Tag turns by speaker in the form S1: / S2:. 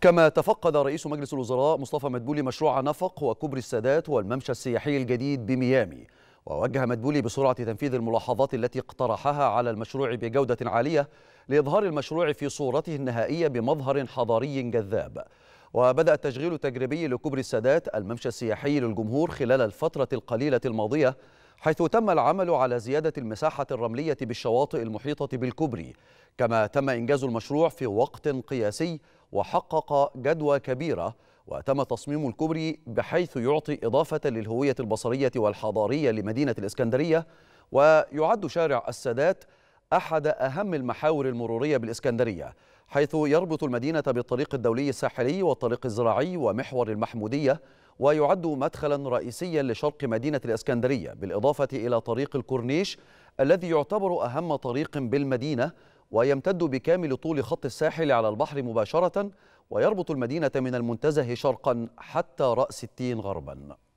S1: كما تفقد رئيس مجلس الوزراء مصطفى مدبولي مشروع نفق وكوبري السادات والممشى السياحي الجديد بميامي ووجه مدبولي بسرعة تنفيذ الملاحظات التي اقترحها على المشروع بجودة عالية لإظهار المشروع في صورته النهائية بمظهر حضاري جذاب وبدأ التشغيل التجريبي لكوبري السادات الممشى السياحي للجمهور خلال الفترة القليلة الماضية حيث تم العمل على زيادة المساحة الرملية بالشواطئ المحيطة بالكوبري كما تم إنجاز المشروع في وقت قياسي وحقق جدوى كبيرة وتم تصميم الكوبري بحيث يعطي إضافة للهوية البصرية والحضارية لمدينة الإسكندرية ويعد شارع السادات أحد أهم المحاور المرورية بالإسكندرية حيث يربط المدينة بالطريق الدولي الساحلي والطريق الزراعي ومحور المحمودية ويعد مدخلا رئيسيا لشرق مدينة الإسكندرية بالإضافة إلى طريق الكورنيش الذي يعتبر أهم طريق بالمدينة ويمتد بكامل طول خط الساحل على البحر مباشرة ويربط المدينة من المنتزه شرقا حتى رأس التين غربا